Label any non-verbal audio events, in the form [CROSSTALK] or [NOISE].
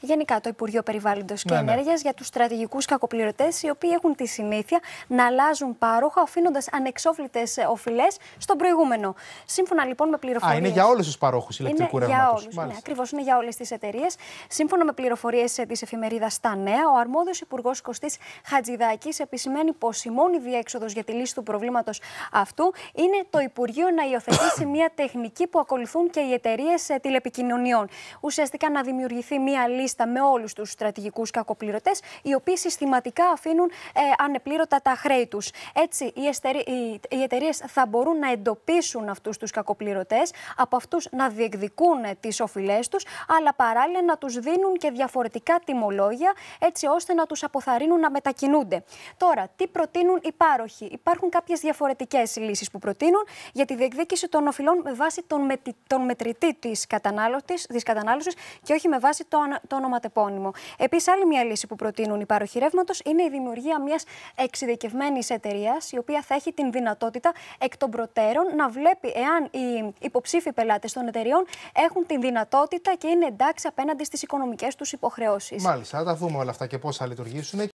Γενικά το Υπουργείο Περιβάλλοντος και ναι, ναι. για τους στρατηγικούς κακοπληρωτές οι οποίοι έχουν τη συνήθεια να αλλάζουν πάροχα αφήνοντας ανεξόφλητες ε, οφειλές στον προηγούμενο. Σύμφωνα λοιπόν με πληροφορίες... Α, είναι για όλους τους παρόχους ηλεκτρικού είναι ρεύματος. Για ναι, ακριβώς είναι για όλες τις εταιρείες. Σύμφωνα με πληροφορίες ε, της εφημερίδας Τα Νέα, ο αρμόδιος Υπουργός Κωστής Χατζηδάκης επισημαίνει πως η μόνη διέξοδος για τη λύση του προβλήματος αυτού είναι το Υπουργείο να υιοθετήσει [COUGHS] μια τεχνική που ακολουθούν και οι εταιρείες ε, τηλεπικοινωνιών. Ουσιαστικά να δημιουργηθεί μια λίστα με όλους τους στρατηγικούς κακοπληρωτές, οι οποίοι συστηματικά αφήνουν ε, ανεπλήρωτα τα χρέη τους. Έτσι, οι, εταιρείες θα μπορούν να εντοπίσουν αυτούς τους κακοπληρωτές, από αυτούς να διεκδικούν ε, τις οφειλές τους, αλλά παράλληλα να τους δίνουν και διαφορετικά τιμολόγια, έτσι ώστε να τους αποθαρρύνουν να μετακινούνται. Τώρα, τι προτείνουν οι πάροχοι. Υπάρχουν κάποιες διαφορετικές λύσεις που προτείνουν για τη διεκδίκηση των οφειλών με βάση τον, μετρητή της κατανάλωσης και όχι με βάση τον, το ονοματεπώνυμο. Επίσης, άλλη μια λύση που προτείνουν οι πάροχοι είναι η δημιουργία μιας εξειδικευμένης εταιρείας, η οποία θα έχει την δυνατότητα εκ των προτέρων να βλέπει εάν οι υποψήφοι πελάτες των εταιριών έχουν την δυνατότητα και είναι εντάξει απέναντι στις οικονομικές τους υποχρεώσεις. Μάλιστα, θα τα δούμε όλα αυτά και πώς θα λειτουργήσουν.